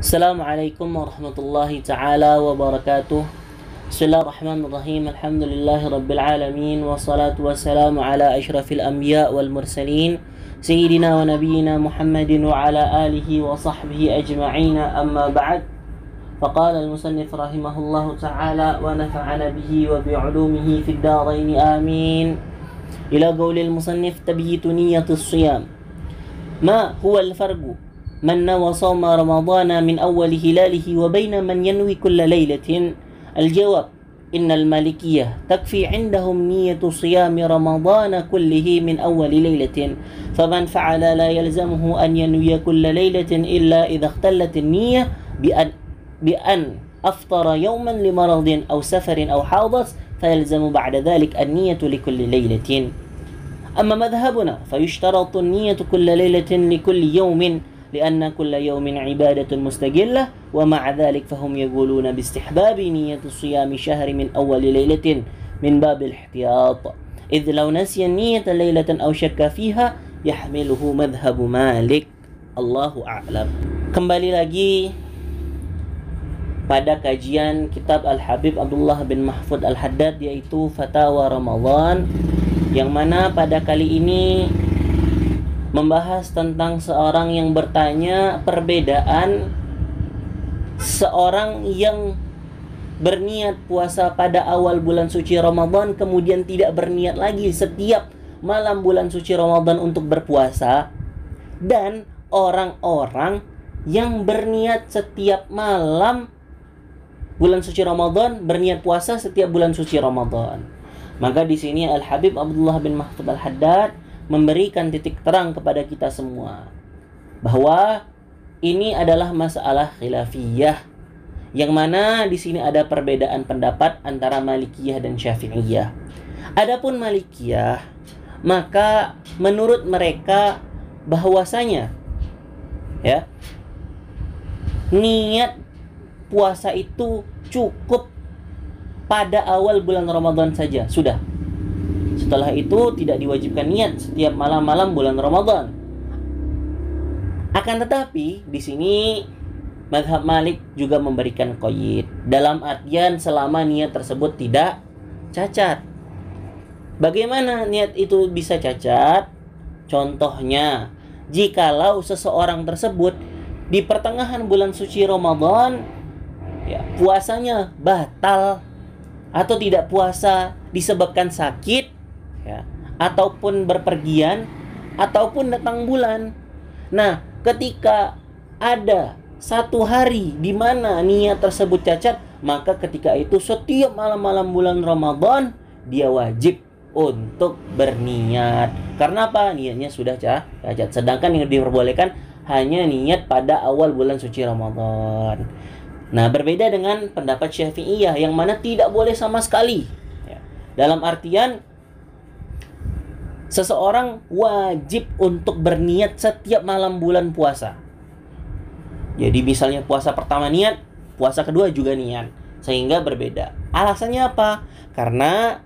السلام عليكم ورحمة الله تعالى وبركاته بسم الله الرحمن الرحيم الحمد لله رب العالمين والصلاة والسلام على أشرف الأنبياء والمرسلين سيدنا ونبينا محمد وعلى آله وصحبه أجمعين أما بعد فقال المصنف رحمه الله تعالى ونفعنا به وبعلومه في الدارين آمين إلى قول المصنف تبيت نية الصيام ما هو الفرق من نوى صوم رمضان من أول هلاله وبين من ينوي كل ليلة الجواب إن المالكية تكفي عندهم نية صيام رمضان كله من أول ليلة فمن فعل لا يلزمه أن ينوي كل ليلة إلا إذا اختلت النية بأن, بأن أفطر يوما لمرض أو سفر أو حاضر فيلزم بعد ذلك النية لكل ليلة أما مذهبنا فيشترط النية كل ليلة لكل يوم لأن كل يوم عبادة مستقلة ومع ذلك فهم يقولون باستحباب نية صيام شهر من أول ليلة من باب الاحتياط إذ لو نسي النية ليلة أو شك فيها يحمله مذهب مالك الله أعلم Kembali lagi pada kajian kitab Al-Habib Abdullah bin Mahfud Al-Haddad yaitu Fatawa Ramadan yang mana pada kali ini membahas tentang seorang yang bertanya perbedaan seorang yang berniat puasa pada awal bulan suci Ramadan kemudian tidak berniat lagi setiap malam bulan suci Ramadan untuk berpuasa dan orang-orang yang berniat setiap malam bulan suci Ramadan berniat puasa setiap bulan suci Ramadan. Maka di sini Al Habib Abdullah bin Mahfud Al Haddad memberikan titik terang kepada kita semua bahwa ini adalah masalah khilafiyah yang mana di sini ada perbedaan pendapat antara Malikiyah dan Syafi'iyah. Adapun Malikiyah, maka menurut mereka bahwasanya ya niat puasa itu cukup pada awal bulan Ramadan saja, sudah. Setelah itu tidak diwajibkan niat setiap malam-malam bulan Ramadan. Akan tetapi di sini Madhab Malik juga memberikan koyit dalam artian selama niat tersebut tidak cacat. Bagaimana niat itu bisa cacat? Contohnya, jikalau seseorang tersebut di pertengahan bulan suci Ramadan ya, puasanya batal atau tidak puasa disebabkan sakit ya ataupun berpergian ataupun datang bulan nah ketika ada satu hari di mana niat tersebut cacat maka ketika itu setiap malam-malam bulan Ramadan dia wajib untuk berniat karena apa niatnya sudah cacat sedangkan yang diperbolehkan hanya niat pada awal bulan suci Ramadan nah berbeda dengan pendapat Syafi'iyah yang mana tidak boleh sama sekali ya. dalam artian seseorang wajib untuk berniat setiap malam bulan puasa. Jadi misalnya puasa pertama niat, puasa kedua juga niat, sehingga berbeda. Alasannya apa? Karena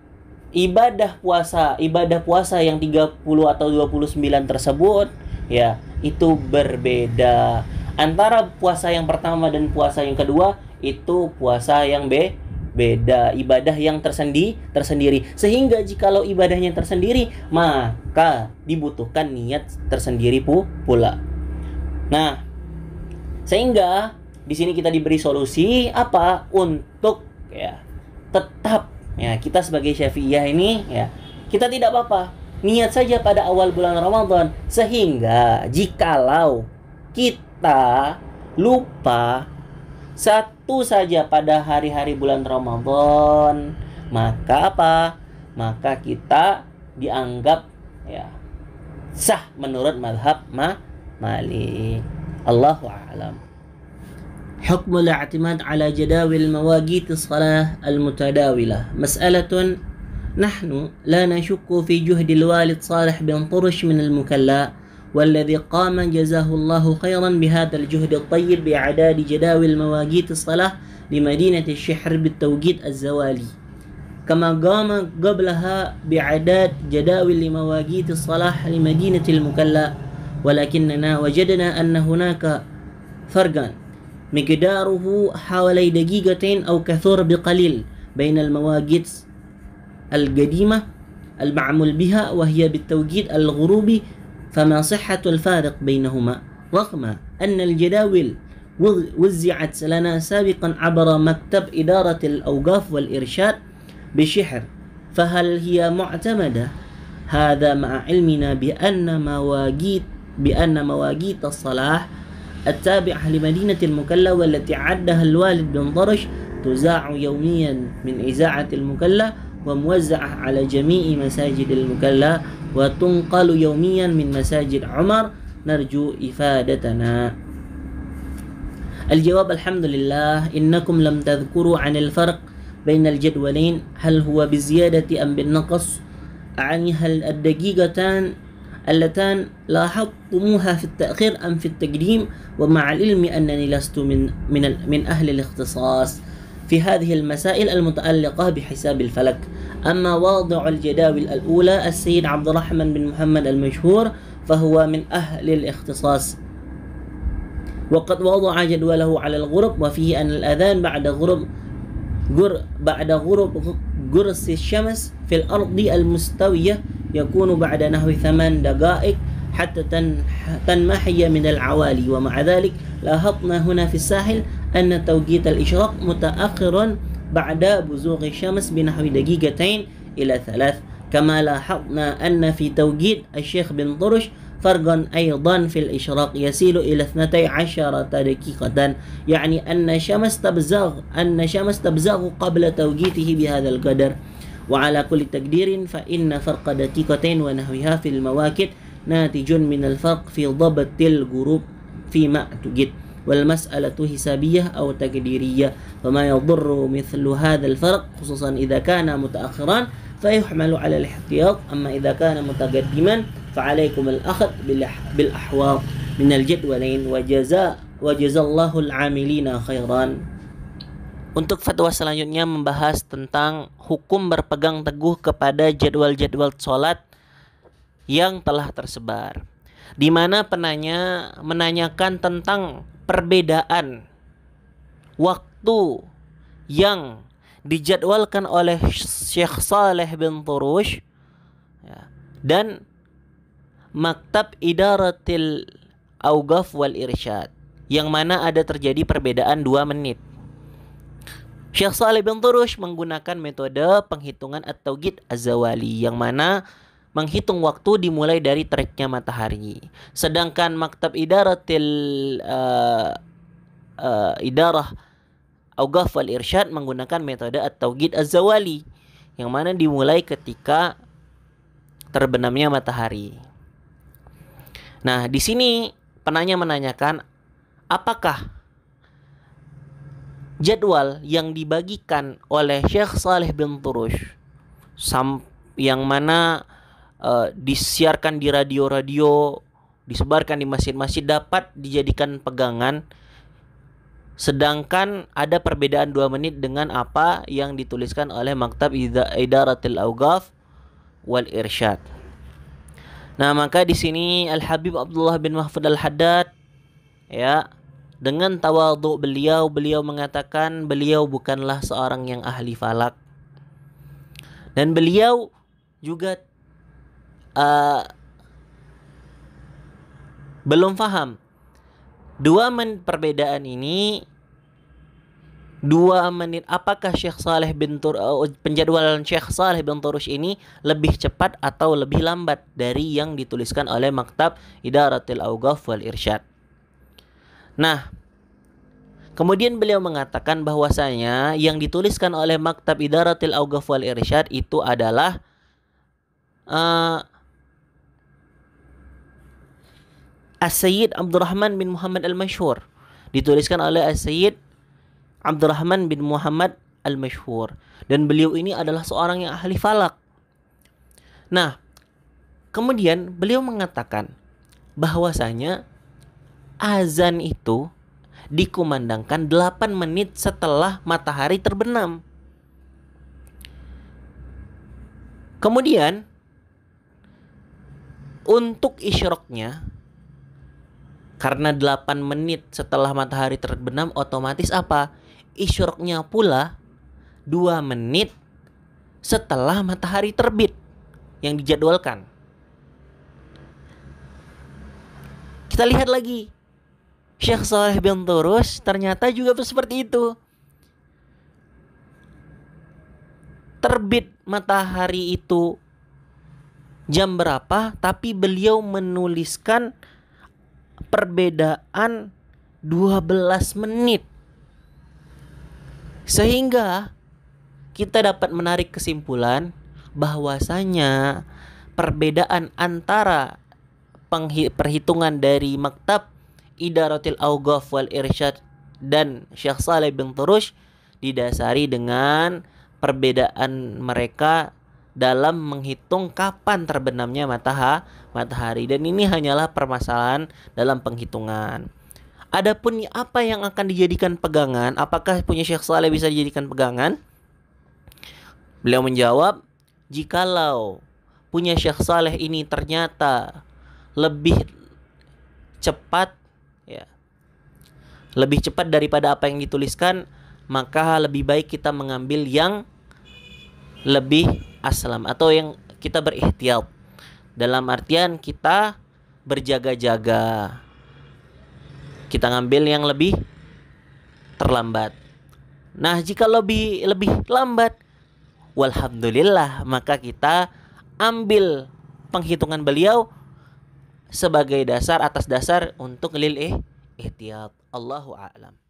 ibadah puasa, ibadah puasa yang 30 atau 29 tersebut ya, itu berbeda. Antara puasa yang pertama dan puasa yang kedua itu puasa yang B beda ibadah yang tersendi tersendiri sehingga jikalau ibadahnya tersendiri maka dibutuhkan niat tersendiri pula nah sehingga di sini kita diberi solusi apa untuk ya tetap ya kita sebagai syafi'iyah ini ya kita tidak apa-apa niat saja pada awal bulan Ramadan sehingga jikalau kita lupa saat satu saja pada hari-hari bulan Ramadan, maka apa? Maka kita dianggap ya sah menurut madhab ma mali. Allahu a'lam. حكم الاعتماد على جداول مواقيت الصلاة المتداولة مسألة نحن لا نشك في جهد الوالد صالح بن طرش من المكلا والذي قام جزاه الله خيرا بهذا الجهد الطيب بإعداد جداول مواقيت الصلاة لمدينة الشحر بالتوقيت الزوالي كما قام قبلها بإعداد جداول لمواقيت الصلاة لمدينة المكلا ولكننا وجدنا أن هناك فرقا مقداره حوالي دقيقتين أو كثر بقليل بين المواقيت القديمة المعمول بها وهي بالتوقيت الغروبي فما صحة الفارق بينهما رغم أن الجداول وزعت لنا سابقا عبر مكتب إدارة الأوقاف والإرشاد بشحر فهل هي معتمدة؟ هذا مع علمنا بأن مواقيت بأن مواقيت الصلاح التابعة لمدينة المكلا والتي عدها الوالد بن ضرش تزاع يوميا من إذاعة المكلا وموزعة على جميع مساجد المكلا وتنقل يوميا من مساجد عمر نرجو إفادتنا الجواب الحمد لله إنكم لم تذكروا عن الفرق بين الجدولين هل هو بزيادة أم بالنقص أعني هل الدقيقتان اللتان لاحظتموها في التأخير أم في التقديم ومع العلم أنني لست من, من, من أهل الاختصاص في هذه المسائل المتعلقة بحساب الفلك أما واضع الجداول الأولى السيد عبد الرحمن بن محمد المشهور فهو من أهل الاختصاص وقد وضع جدوله على الغرب وفيه أن الأذان بعد غرب جر بعد غرب قرص الشمس في الأرض المستوية يكون بعد نحو ثمان دقائق حتى تنمحي من العوالي ومع ذلك لاحظنا هنا في الساحل أن توقيت الإشراق متأخر بعد بزوغ الشمس بنحو دقيقتين إلى ثلاث كما لاحظنا أن في توقيت الشيخ بن طرش فرقا أيضا في الإشراق يسيل إلى اثنتي عشرة دقيقة يعني أن الشمس تبزغ أن الشمس تبزغ قبل توقيته بهذا القدر وعلى كل تقدير فإن فرق دقيقتين ونحوها في المواكت ناتج من الفرق في ضبط الغروب فيما توجد wal mas'alatu hisabiyah aw taqdiriyah wa ma yadhurru mithlu hadha al farq khususan idza kana mutaakhiran fa yuhmalu ala al ihtiyat amma idza kana mutaqaddiman fa alaykum al akhd ah, bil ahwaq min al jadwalain wa jaza wa jazallahu al amilina khairan untuk fatwa selanjutnya membahas tentang hukum berpegang teguh kepada jadwal-jadwal sholat yang telah tersebar di mana penanya menanyakan tentang perbedaan waktu yang dijadwalkan oleh Syekh Saleh bin Turush ya, dan Maktab Idaratil Augaf wal Irsyad yang mana ada terjadi perbedaan dua menit. Syekh Saleh bin Turush menggunakan metode penghitungan atau Git azawali yang mana menghitung waktu dimulai dari treknya matahari. Sedangkan maktab idaratil uh, uh, idarah Augaf wal Irsyad menggunakan metode atau git azawali yang mana dimulai ketika terbenamnya matahari. Nah, di sini penanya menanyakan apakah jadwal yang dibagikan oleh Syekh Saleh bin Turush yang mana Eh, disiarkan di radio-radio, disebarkan di masjid-masjid dapat dijadikan pegangan. Sedangkan ada perbedaan dua menit dengan apa yang dituliskan oleh Maktab Idaratil Awgaf wal Irsyad. Nah, maka di sini Al Habib Abdullah bin Mahfud Al Haddad ya dengan tawadhu beliau beliau mengatakan beliau bukanlah seorang yang ahli falak dan beliau juga Eh, belum paham dua menit perbedaan ini dua menit apakah Syekh Saleh bin Tur eh, oh, penjadwalan Syekh Saleh bin Turush ini lebih cepat atau lebih lambat dari yang dituliskan oleh Maktab Idaratil Awqaf wal Irsyad. Nah, kemudian beliau mengatakan bahwasanya yang dituliskan oleh Maktab Idaratil Awqaf wal Irsyad itu adalah uh, As-Sayyid Abdurrahman bin Muhammad Al-Mashhur dituliskan oleh As-Sayyid Abdurrahman bin Muhammad Al-Mashhur dan beliau ini adalah seorang yang ahli falak. Nah, kemudian beliau mengatakan bahwasanya azan itu dikumandangkan 8 menit setelah matahari terbenam. Kemudian untuk isyroknya karena 8 menit setelah matahari terbenam otomatis apa? Isyurknya pula 2 menit setelah matahari terbit yang dijadwalkan. Kita lihat lagi. Syekh Saleh bin Turus ternyata juga seperti itu. Terbit matahari itu jam berapa tapi beliau menuliskan perbedaan 12 menit. Sehingga kita dapat menarik kesimpulan bahwasanya perbedaan antara perhitungan dari maktab Idaratil a'ugaf wal Irsyad dan Syekh Saleh bin Turush didasari dengan perbedaan mereka dalam menghitung kapan terbenamnya matahari matahari dan ini hanyalah permasalahan dalam penghitungan. Adapun apa yang akan dijadikan pegangan, apakah punya Syekh Saleh bisa dijadikan pegangan? Beliau menjawab, jikalau punya Syekh Saleh ini ternyata lebih cepat ya. Lebih cepat daripada apa yang dituliskan, maka lebih baik kita mengambil yang lebih aslam atau yang kita berikhtiar dalam artian kita berjaga-jaga kita ngambil yang lebih terlambat nah jika lebih lebih lambat walhamdulillah maka kita ambil penghitungan beliau sebagai dasar atas dasar untuk lil ihtiyat Allahu a'lam